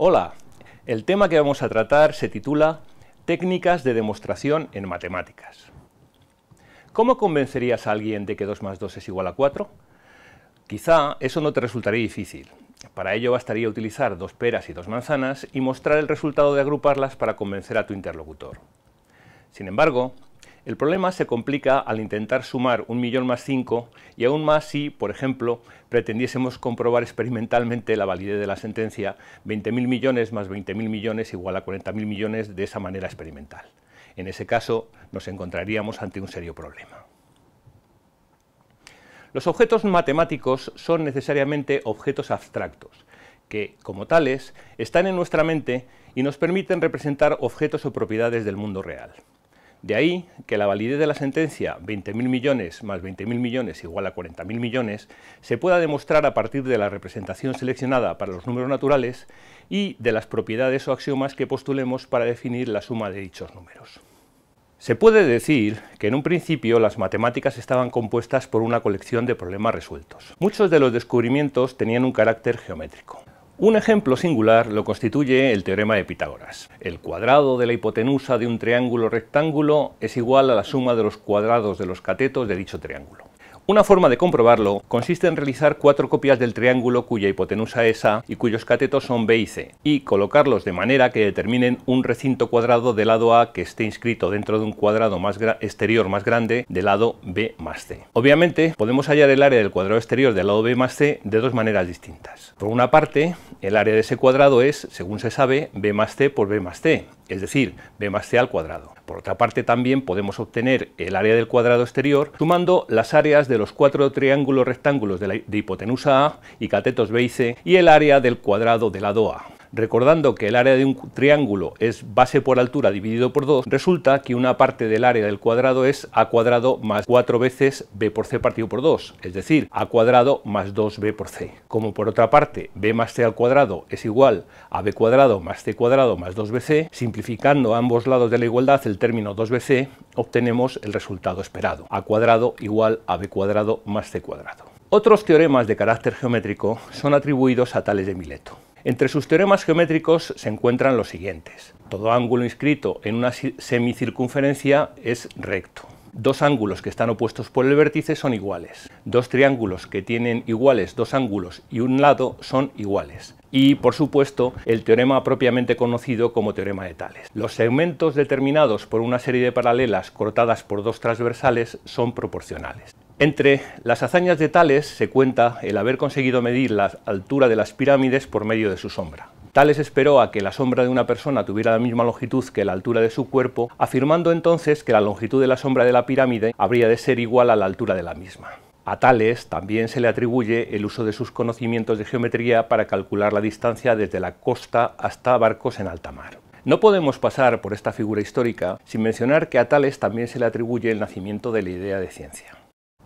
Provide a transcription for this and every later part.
Hola, el tema que vamos a tratar se titula Técnicas de demostración en matemáticas. ¿Cómo convencerías a alguien de que 2 más 2 es igual a 4? Quizá eso no te resultaría difícil. Para ello bastaría utilizar dos peras y dos manzanas y mostrar el resultado de agruparlas para convencer a tu interlocutor. Sin embargo, el problema se complica al intentar sumar un millón más cinco y aún más si, por ejemplo, pretendiésemos comprobar experimentalmente la validez de la sentencia 20.000 millones más 20.000 millones igual a 40.000 millones de esa manera experimental. En ese caso, nos encontraríamos ante un serio problema. Los objetos matemáticos son necesariamente objetos abstractos, que, como tales, están en nuestra mente y nos permiten representar objetos o propiedades del mundo real. De ahí que la validez de la sentencia 20.000 millones más 20.000 millones igual a 40.000 millones se pueda demostrar a partir de la representación seleccionada para los números naturales y de las propiedades o axiomas que postulemos para definir la suma de dichos números. Se puede decir que en un principio las matemáticas estaban compuestas por una colección de problemas resueltos. Muchos de los descubrimientos tenían un carácter geométrico. Un ejemplo singular lo constituye el teorema de Pitágoras. El cuadrado de la hipotenusa de un triángulo rectángulo es igual a la suma de los cuadrados de los catetos de dicho triángulo. Una forma de comprobarlo consiste en realizar cuatro copias del triángulo cuya hipotenusa es A y cuyos catetos son B y C, y colocarlos de manera que determinen un recinto cuadrado del lado A que esté inscrito dentro de un cuadrado más exterior más grande del lado B más C. Obviamente, podemos hallar el área del cuadrado exterior del lado B más C de dos maneras distintas. Por una parte, el área de ese cuadrado es, según se sabe, B más C por B más C, es decir, B más C al cuadrado. Por otra parte, también podemos obtener el área del cuadrado exterior sumando las áreas de los cuatro triángulos rectángulos de, la, hipotenusa A y catetos B y C y el área del cuadrado de lado A. Recordando que el área de un triángulo es base por altura dividido por 2, resulta que una parte del área del cuadrado es a cuadrado más 4 veces b por c partido por 2, es decir, a cuadrado más 2b por c. Como por otra parte b más c al cuadrado es igual a b cuadrado más c cuadrado más 2bc, simplificando a ambos lados de la igualdad el término 2bc, obtenemos el resultado esperado, a cuadrado igual a b cuadrado más c cuadrado. Otros teoremas de carácter geométrico son atribuidos a Tales de Mileto. Entre sus teoremas geométricos se encuentran los siguientes. Todo ángulo inscrito en una semicircunferencia es recto. Dos ángulos que están opuestos por el vértice son iguales. Dos triángulos que tienen iguales dos ángulos y un lado son iguales. Y, por supuesto, el teorema propiamente conocido como teorema de Tales. Los segmentos determinados por una serie de paralelas cortadas por dos transversales son proporcionales. Entre las hazañas de Tales se cuenta el haber conseguido medir la altura de las pirámides por medio de su sombra. Tales esperó a que la sombra de una persona tuviera la misma longitud que la altura de su cuerpo, afirmando entonces que la longitud de la sombra de la pirámide habría de ser igual a la altura de la misma. A Tales también se le atribuye el uso de sus conocimientos de geometría para calcular la distancia desde la costa hasta barcos en alta mar. No podemos pasar por esta figura histórica sin mencionar que a Tales también se le atribuye el nacimiento de la idea de ciencia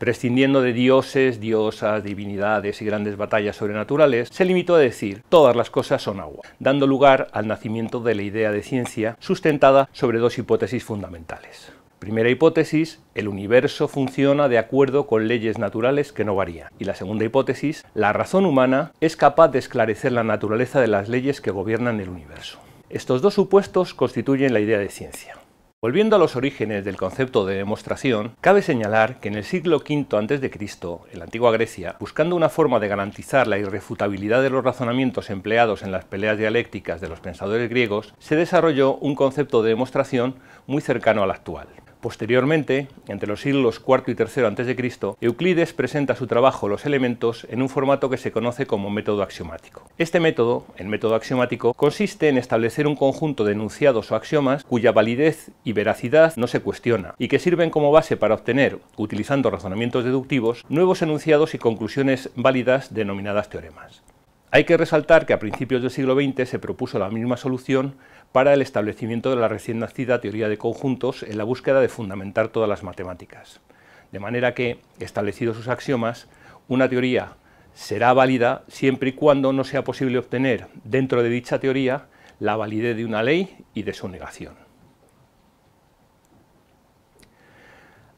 prescindiendo de dioses, diosas, divinidades y grandes batallas sobrenaturales, se limitó a decir todas las cosas son agua, dando lugar al nacimiento de la idea de ciencia sustentada sobre dos hipótesis fundamentales. Primera hipótesis, el universo funciona de acuerdo con leyes naturales que no varían. Y la segunda hipótesis, la razón humana es capaz de esclarecer la naturaleza de las leyes que gobiernan el universo. Estos dos supuestos constituyen la idea de ciencia. Volviendo a los orígenes del concepto de demostración, cabe señalar que en el siglo V a.C., en la antigua Grecia, buscando una forma de garantizar la irrefutabilidad de los razonamientos empleados en las peleas dialécticas de los pensadores griegos, se desarrolló un concepto de demostración muy cercano al actual. Posteriormente, entre los siglos IV y III a.C., Euclides presenta su trabajo Los elementos en un formato que se conoce como método axiomático. Este método, el método axiomático, consiste en establecer un conjunto de enunciados o axiomas cuya validez y veracidad no se cuestiona y que sirven como base para obtener, utilizando razonamientos deductivos, nuevos enunciados y conclusiones válidas denominadas teoremas. Hay que resaltar que a principios del siglo XX se propuso la misma solución para el establecimiento de la recién nacida teoría de conjuntos en la búsqueda de fundamentar todas las matemáticas. De manera que, establecidos sus axiomas, una teoría será válida siempre y cuando no sea posible obtener dentro de dicha teoría la validez de una ley y de su negación.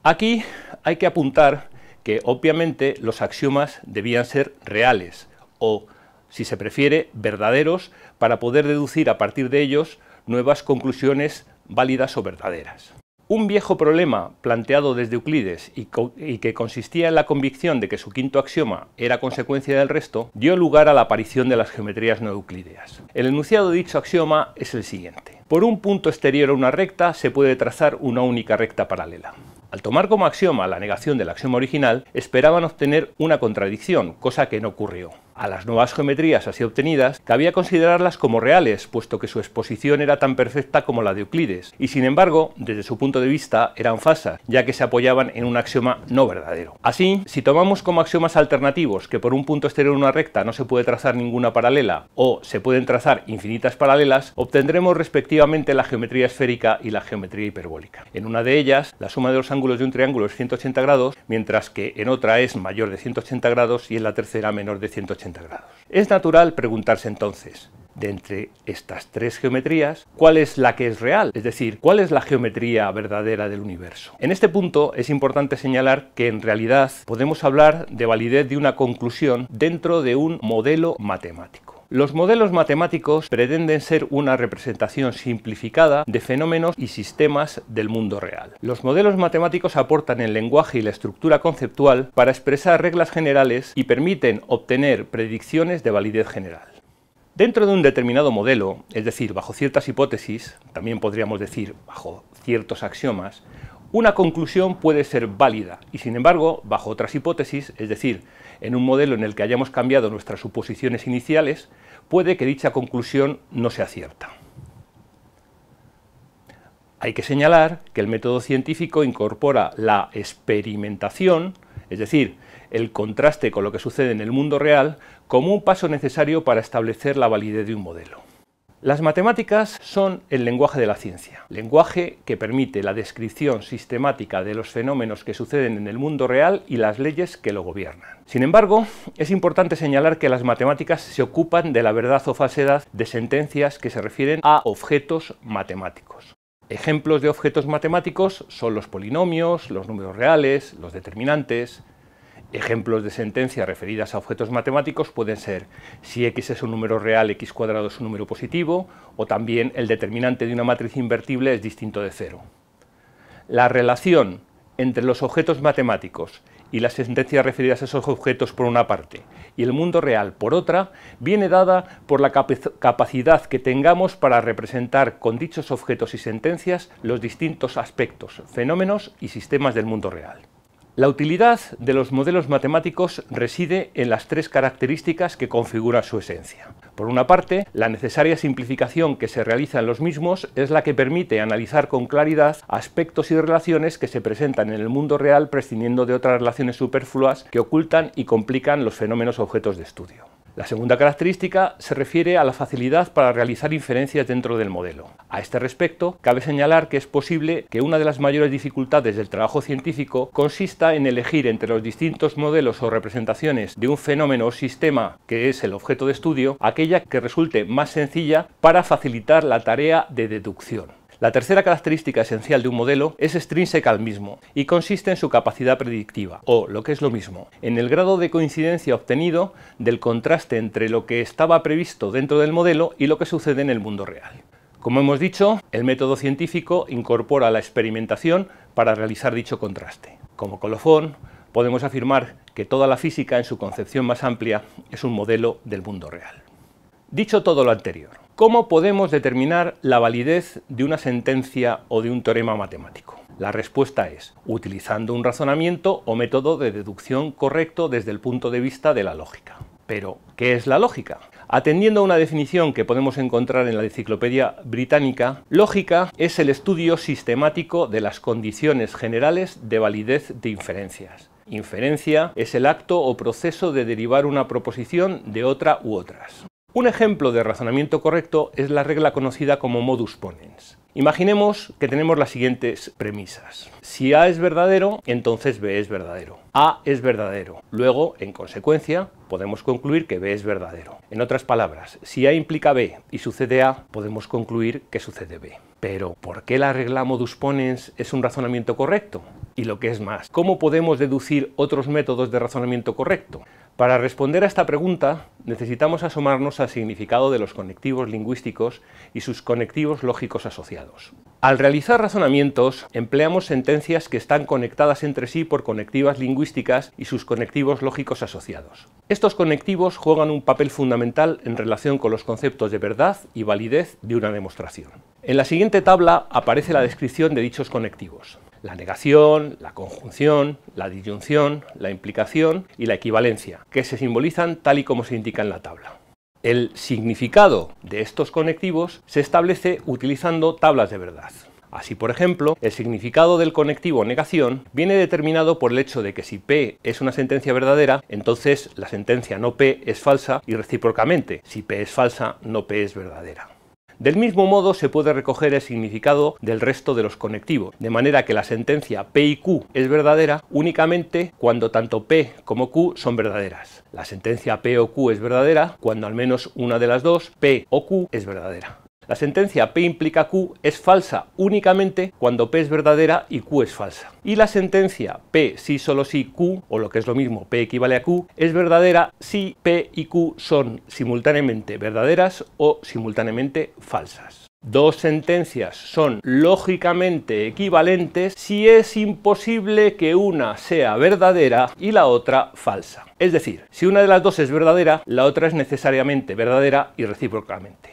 Aquí hay que apuntar que obviamente los axiomas debían ser reales o si se prefiere, verdaderos, para poder deducir a partir de ellos nuevas conclusiones válidas o verdaderas. Un viejo problema planteado desde Euclides y, que consistía en la convicción de que su quinto axioma era consecuencia del resto, dio lugar a la aparición de las geometrías no euclideas. El enunciado de dicho axioma es el siguiente. Por un punto exterior a una recta se puede trazar una única recta paralela. Al tomar como axioma la negación del axioma original, esperaban obtener una contradicción, cosa que no ocurrió a las nuevas geometrías así obtenidas, cabía considerarlas como reales, puesto que su exposición era tan perfecta como la de Euclides, y sin embargo, desde su punto de vista, eran falsas, ya que se apoyaban en un axioma no verdadero. Así, si tomamos como axiomas alternativos que por un punto exterior en una recta no se puede trazar ninguna paralela, o se pueden trazar infinitas paralelas, obtendremos respectivamente la geometría esférica y la geometría hiperbólica. En una de ellas, la suma de los ángulos de un triángulo es 180 grados, mientras que en otra es mayor de 180 grados y en la tercera menor de 180 grados. Es natural preguntarse entonces, de entre estas tres geometrías, cuál es la que es real, es decir, cuál es la geometría verdadera del universo. En este punto es importante señalar que en realidad podemos hablar de validez de una conclusión dentro de un modelo matemático. Los modelos matemáticos pretenden ser una representación simplificada de fenómenos y sistemas del mundo real. Los modelos matemáticos aportan el lenguaje y la estructura conceptual para expresar reglas generales y permiten obtener predicciones de validez general. Dentro de un determinado modelo, es decir, bajo ciertas hipótesis, también podríamos decir bajo ciertos axiomas, una conclusión puede ser válida y, sin embargo, bajo otras hipótesis, es decir, en un modelo en el que hayamos cambiado nuestras suposiciones iniciales, puede que dicha conclusión no sea cierta. Hay que señalar que el método científico incorpora la experimentación, es decir, el contraste con lo que sucede en el mundo real, como un paso necesario para establecer la validez de un modelo. Las matemáticas son el lenguaje de la ciencia, lenguaje que permite la descripción sistemática de los fenómenos que suceden en el mundo real y las leyes que lo gobiernan. Sin embargo, es importante señalar que las matemáticas se ocupan de la verdad o falsedad de sentencias que se refieren a objetos matemáticos. Ejemplos de objetos matemáticos son los polinomios, los números reales, los determinantes, Ejemplos de sentencias referidas a objetos matemáticos pueden ser si x es un número real, x cuadrado es un número positivo, o también el determinante de una matriz invertible es distinto de cero. La relación entre los objetos matemáticos y las sentencias referidas a esos objetos por una parte y el mundo real por otra viene dada por la capacidad que tengamos para representar con dichos objetos y sentencias los distintos aspectos, fenómenos y sistemas del mundo real. La utilidad de los modelos matemáticos reside en las tres características que configuran su esencia. Por una parte, la necesaria simplificación que se realiza en los mismos es la que permite analizar con claridad aspectos y relaciones que se presentan en el mundo real prescindiendo de otras relaciones superfluas que ocultan y complican los fenómenos objetos de estudio. La segunda característica se refiere a la facilidad para realizar inferencias dentro del modelo. A este respecto, cabe señalar que es posible que una de las mayores dificultades del trabajo científico consista en elegir entre los distintos modelos o representaciones de un fenómeno o sistema que es el objeto de estudio, aquella que resulte más sencilla para facilitar la tarea de deducción. La tercera característica esencial de un modelo es extrínseca al mismo y consiste en su capacidad predictiva, o lo que es lo mismo, en el grado de coincidencia obtenido del contraste entre lo que estaba previsto dentro del modelo y lo que sucede en el mundo real. Como hemos dicho, el método científico incorpora la experimentación para realizar dicho contraste. Como colofón, podemos afirmar que toda la física en su concepción más amplia es un modelo del mundo real. Dicho todo lo anterior, ¿Cómo podemos determinar la validez de una sentencia o de un teorema matemático? La respuesta es utilizando un razonamiento o método de deducción correcto desde el punto de vista de la lógica. Pero, ¿qué es la lógica? Atendiendo a una definición que podemos encontrar en la Enciclopedia Británica, lógica es el estudio sistemático de las condiciones generales de validez de inferencias. Inferencia es el acto o proceso de derivar una proposición de otra u otras. Un ejemplo de razonamiento correcto es la regla conocida como modus ponens. Imaginemos que tenemos las siguientes premisas. Si A es verdadero, entonces B es verdadero. A es verdadero. Luego, en consecuencia, podemos concluir que B es verdadero. En otras palabras, si A implica B y sucede A, podemos concluir que sucede B. Pero, ¿por qué la regla modus ponens es un razonamiento correcto? Y lo que es más, ¿cómo podemos deducir otros métodos de razonamiento correcto? Para responder a esta pregunta, necesitamos asomarnos al significado de los conectivos lingüísticos y sus conectivos lógicos asociados. Al realizar razonamientos, empleamos sentencias que están conectadas entre sí por conectivas lingüísticas y sus conectivos lógicos asociados. Estos conectivos juegan un papel fundamental en relación con los conceptos de verdad y validez de una demostración. En la siguiente tabla aparece la descripción de dichos conectivos la negación, la conjunción, la disyunción, la implicación y la equivalencia, que se simbolizan tal y como se indica en la tabla. El significado de estos conectivos se establece utilizando tablas de verdad. Así, por ejemplo, el significado del conectivo negación viene determinado por el hecho de que si P es una sentencia verdadera, entonces la sentencia no P es falsa y recíprocamente, si P es falsa, no P es verdadera. Del mismo modo se puede recoger el significado del resto de los conectivos, de manera que la sentencia P y Q es verdadera únicamente cuando tanto P como Q son verdaderas. La sentencia P o Q es verdadera cuando al menos una de las dos, P o Q, es verdadera. La sentencia P implica Q es falsa únicamente cuando P es verdadera y Q es falsa. Y la sentencia P sí solo si Q, o lo que es lo mismo, P equivale a Q, es verdadera si P y Q son simultáneamente verdaderas o simultáneamente falsas. Dos sentencias son lógicamente equivalentes si es imposible que una sea verdadera y la otra falsa. Es decir, si una de las dos es verdadera, la otra es necesariamente verdadera y recíprocamente.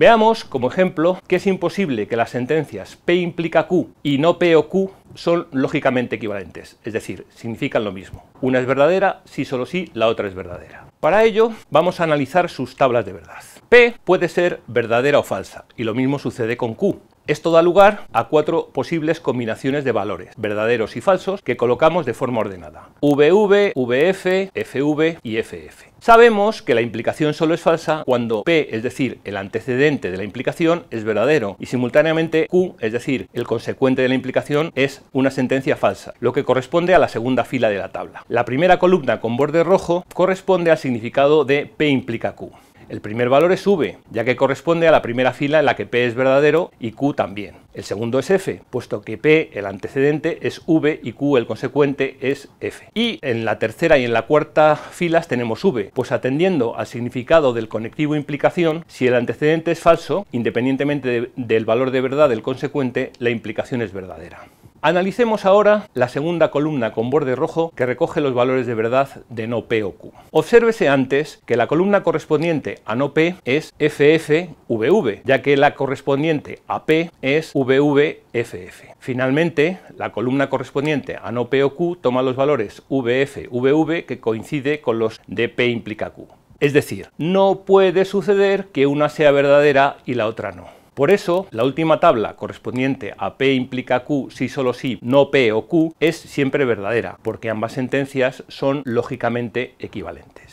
Veamos, como ejemplo, que es imposible que las sentencias P implica Q y no P o Q son lógicamente equivalentes, es decir, significan lo mismo. Una es verdadera si solo si la otra es verdadera. Para ello, vamos a analizar sus tablas de verdad. P puede ser verdadera o falsa, y lo mismo sucede con Q. Esto da lugar a cuatro posibles combinaciones de valores, verdaderos y falsos, que colocamos de forma ordenada. VV, VF, FV y FF. Sabemos que la implicación solo es falsa cuando P, es decir, el antecedente de la implicación, es verdadero y simultáneamente Q, es decir, el consecuente de la implicación, es una sentencia falsa, lo que corresponde a la segunda fila de la tabla. La primera columna con borde rojo corresponde al significado de P implica Q. El primer valor es V, ya que corresponde a la primera fila en la que P es verdadero y Q también. El segundo es F, puesto que P, el antecedente, es V y Q, el consecuente, es F. Y en la tercera y en la cuarta filas tenemos V, pues atendiendo al significado del conectivo implicación, si el antecedente es falso, independientemente del valor de verdad del consecuente, la implicación es verdadera. Analicemos ahora la segunda columna con borde rojo que recoge los valores de verdad de no P o Q. Obsérvese antes que la columna correspondiente a no P es FFVV, ya que la correspondiente a P es VVFF. Finalmente, la columna correspondiente a no P o Q toma los valores VFVV que coincide con los de P implica Q. Es decir, no puede suceder que una sea verdadera y la otra no. Por eso, la última tabla correspondiente a P implica Q si solo si, no P o Q, es siempre verdadera, porque ambas sentencias son lógicamente equivalentes.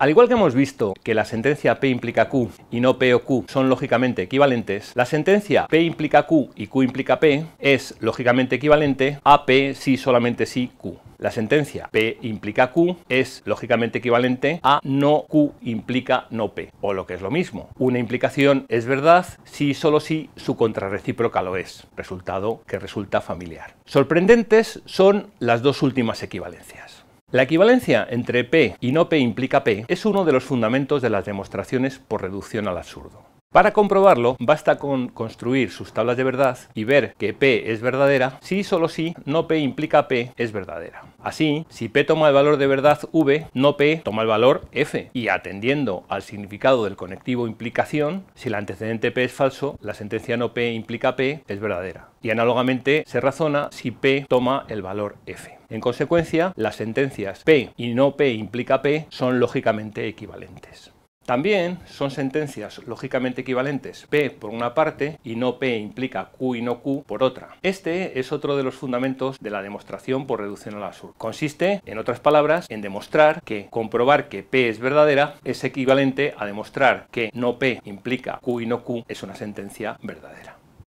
Al igual que hemos visto que la sentencia P implica Q y no P o Q son lógicamente equivalentes, la sentencia P implica Q y Q implica P es lógicamente equivalente a P si solamente si Q. La sentencia P implica Q es lógicamente equivalente a no Q implica no P, o lo que es lo mismo. Una implicación es verdad si solo si su contrarrecíproca lo es, resultado que resulta familiar. Sorprendentes son las dos últimas equivalencias. La equivalencia entre P y no P implica P es uno de los fundamentos de las demostraciones por reducción al absurdo. Para comprobarlo, basta con construir sus tablas de verdad y ver que P es verdadera si solo si no P implica P es verdadera. Así, si P toma el valor de verdad V, no P toma el valor F. Y atendiendo al significado del conectivo implicación, si el antecedente P es falso, la sentencia no P implica P es verdadera. Y análogamente se razona si P toma el valor F. En consecuencia, las sentencias P y no P implica P son lógicamente equivalentes. También son sentencias lógicamente equivalentes P por una parte y no P implica Q y no Q por otra. Este es otro de los fundamentos de la demostración por reducción al absurdo. Consiste, en otras palabras, en demostrar que comprobar que P es verdadera es equivalente a demostrar que no P implica Q y no Q es una sentencia verdadera.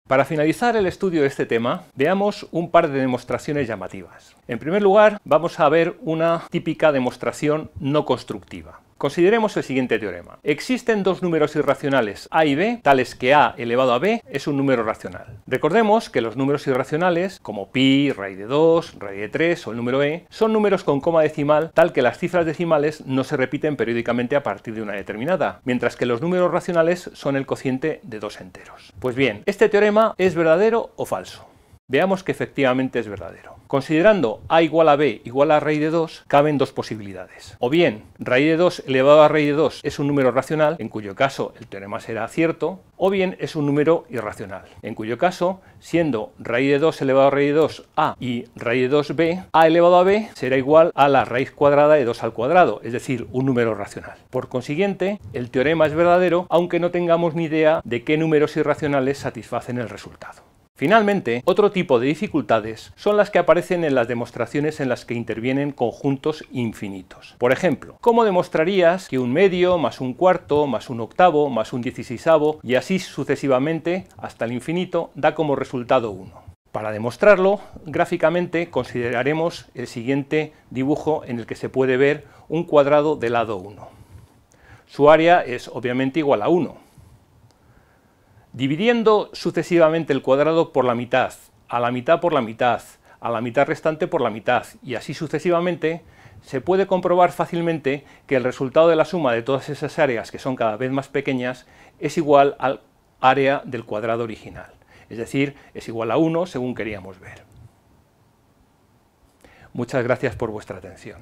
Para finalizar el estudio de este tema, veamos un par de demostraciones llamativas. En primer lugar, vamos a ver una típica demostración no constructiva. Consideremos el siguiente teorema. Existen dos números irracionales a y b, tales que a elevado a b es un número racional. Recordemos que los números irracionales, como pi, raíz de 2, raíz de 3 o el número e, son números con coma decimal tal que las cifras decimales no se repiten periódicamente a partir de una determinada, mientras que los números racionales son el cociente de dos enteros. Pues bien, este teorema es verdadero o falso. Veamos que efectivamente es verdadero. Considerando a igual a b igual a raíz de 2, caben dos posibilidades. O bien, raíz de 2 elevado a raíz de 2 es un número racional, en cuyo caso el teorema será cierto, o bien es un número irracional, en cuyo caso, siendo raíz de 2 elevado a raíz de 2 a y raíz de 2b, a elevado a b será igual a la raíz cuadrada de 2 al cuadrado, es decir, un número racional. Por consiguiente, el teorema es verdadero, aunque no tengamos ni idea de qué números irracionales satisfacen el resultado. Finalmente, otro tipo de dificultades son las que aparecen en las demostraciones en las que intervienen conjuntos infinitos. Por ejemplo, ¿cómo demostrarías que un medio más un cuarto más un octavo más un dieciséisavo y así sucesivamente hasta el infinito da como resultado 1? Para demostrarlo, gráficamente consideraremos el siguiente dibujo en el que se puede ver un cuadrado de lado 1. Su área es obviamente igual a 1, Dividiendo sucesivamente el cuadrado por la mitad, a la mitad por la mitad, a la mitad restante por la mitad y así sucesivamente, se puede comprobar fácilmente que el resultado de la suma de todas esas áreas que son cada vez más pequeñas es igual al área del cuadrado original, es decir, es igual a 1 según queríamos ver. Muchas gracias por vuestra atención.